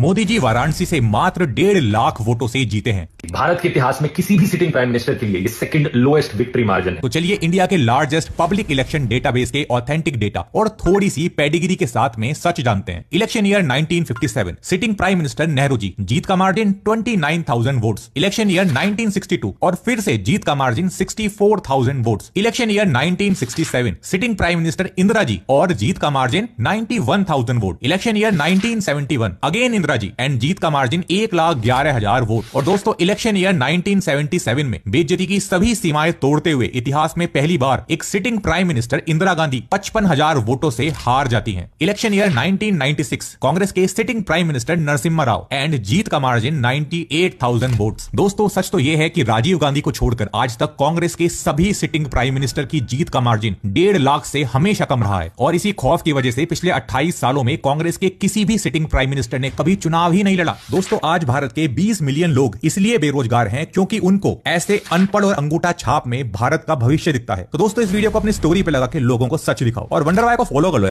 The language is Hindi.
मोदी जी वाराणसी से मात्र डेढ़ लाख वोटों से जीते हैं भारत के इतिहास में किसी भी सिटिंग प्राइम मिनिस्टर के लिए ये सेकंड लोएस्ट विक्ट्री मार्जिन है तो चलिए इंडिया के लार्जेस्ट पब्लिक इलेक्शन डेटाबेस के ऑथेंटिक डेटा और थोड़ी सी पेडिगिरी के साथ में सच जानते हैं election year nineteen sitting prime minister Nehru ji जीत का margin twenty votes election year nineteen और फिर से जीत का margin thousand votes election year nineteen sitting prime minister Indira ji और जीत का margin thousand vote election year nineteen again Indira ji and जीत का मार्जिन एक लाख ग्यारह हजार वोट और दोस्तों इलेक्शन ईयर 1977 में बेजती की सभी सीमाएं तोड़ते हुए इतिहास में पहली बार एक sitting prime minister Indira Gandhi पचपन हजार वोटों से हार जाती हैं। इलेक्शन ईयर 1996 कांग्रेस के sitting prime minister Narasimha Rao and जीत का मार्जिन नाइन्टी एट दोस्तों सच तो ये है की राजीव गांधी को छोड़कर आज तक कांग्रेस के सभी सिटिंग प्राइम मिनिस्टर की जीत का मार्जिन डेढ़ लाख से हमेशा कम रहा है और इसी खौफ की वजह से पिछले 28 सालों में कांग्रेस के किसी भी सिटिंग प्राइम मिनिस्टर ने कभी अभी चुनाव ही नहीं लड़ा दोस्तों आज भारत के 20 मिलियन लोग इसलिए बेरोजगार हैं क्योंकि उनको ऐसे अनपढ़ और अंगूठा छाप में भारत का भविष्य दिखता है तो दोस्तों इस वीडियो को अपनी स्टोरी पे लगा के लोगों को सच दिखाओ और वंडर वाई को फॉलो कर लो